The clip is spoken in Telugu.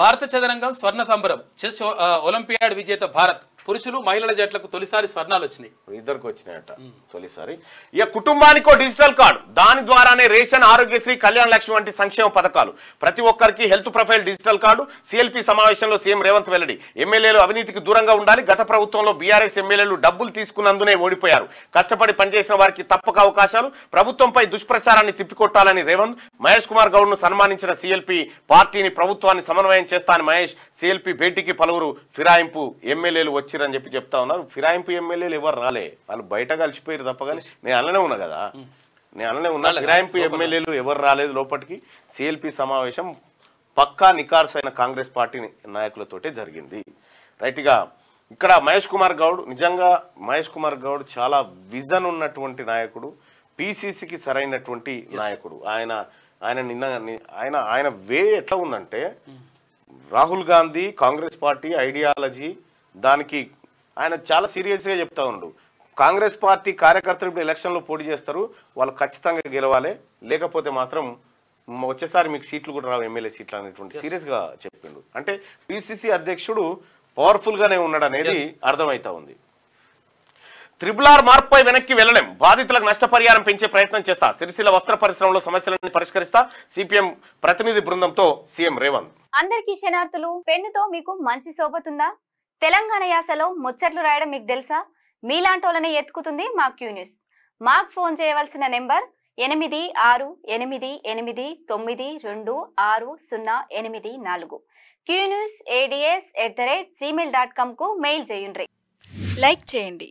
భారత చదరంగం స్వర్ణ సంబరం చెస్ ఒలింపియాడ్ విజేత భారత్ పురుషులు మహిళల జట్లకు తొలిసారి స్వర్ణాలు వచ్చినాయి ఇద్దరికి వచ్చినాయట తొలిసారి ఇక కుటుంబానికి డిజిటల్ కార్డు దాని ద్వారానే రేషన్ ఆరోగ్యశ్రీ కళ్యాణ లక్ష్మి వంటి సంక్షేమ పథకాలు ప్రతి ఒక్కరికి health profile digital card CLP సమావేశంలో సీఎం రేవంత్ వెల్లడి ఎమ్మెల్యేలు అవినీతికి దూరంగా ఉండాలి గత ప్రభుత్వంలో బీఆర్ఎస్ ఎమ్మెల్యేలు డబ్బులు తీసుకున్నందునే ఓడిపోయారు కష్టపడి పనిచేసిన వారికి తప్పక అవకాశాలు ప్రభుత్వంపై దుష్ప్రచారాన్ని తిప్పికొట్టాలని రేవంత్ మహేష్ కుమార్ గౌడ్ ను సన్మానించిన సిఎల్పి పార్టీని ప్రభుత్వాన్ని సమన్వయం చేస్తానని మహేష్ సిఎల్పి భేటీకి పలువురు ఫిరాయింపు ఎమ్మెల్యేలు వచ్చిరని చెప్పి చెప్తా ఉన్నారు ఫిరాయింపు ఎమ్మెల్యేలు ఎవరు రాలే వాళ్ళు బయట కలిసిపోయారు తప్ప కానీ నేను అలానే ఉన్నా కదా నేను అనలే ఉన్నా ఫిరాయింపు ఎమ్మెల్యేలు ఎవరు రాలేదు లోపలికి సిఎల్పి సమావేశం పక్కా నికార్స్ అయిన కాంగ్రెస్ పార్టీ నాయకులతోటే జరిగింది రైట్గా ఇక్కడ మహేష్ కుమార్ గౌడ్ నిజంగా మహేష్ కుమార్ గౌడ్ చాలా విజన్ ఉన్నటువంటి నాయకుడు పిసిసికి సరైనటువంటి నాయకుడు ఆయన ఆయన నిన్న ఆయన ఆయన వే ఎట్లా ఉందంటే రాహుల్ గాంధీ కాంగ్రెస్ పార్టీ ఐడియాలజీ దానికి ఆయన చాలా సీరియస్గా చెప్తా ఉండు కాంగ్రెస్ పార్టీ కార్యకర్తలు ఇప్పుడు ఎలక్షన్లో పోటీ చేస్తారు వాళ్ళు ఖచ్చితంగా గెలవాలి లేకపోతే మాత్రం వచ్చేసారి మీకు సీట్లు కూడా రావు ఎమ్మెల్యే సీట్లు అనేటువంటి సీరియస్గా చెప్పిండు అంటే పిసిసి అధ్యక్షుడు పవర్ఫుల్గానే ఉన్నాడు అనేది అర్థమవుతా ఉంది త్రిబులార్ మార్పుపై వెనక్కి వెళ్లడం బాధితులకు నష్టపరిహారం పెంచే ప్రయత్నం చేస్తా సిరిసిల్ల వస్త్ర పరిశ్రమలో సమస్యలన్నీ పరిష్కరిస్తా సిపిఎం ప్రతినిధి బృందంతో సీఎం రేవంత్ అందరికీ శనార్థులు పెన్నుతో మీకు మంచి సోబతుందా తెలంగాణ యాసలో ముచ్చట్లు రాయడం మీకు తెలుసా మీలాంటోళ్ళని ఎత్తుకుతుంది మా క్యూన్యూస్ మాకు ఫోన్ చేయవలసిన నెంబర్ ఎనిమిది ఆరు ఎనిమిది ఎనిమిది తొమ్మిది రెండు ఆరు సున్నా ఎనిమిది నాలుగు Q News ads at the rate Gmail dot కామ్కు మెయిల్ చేయండి లైక్ చేయండి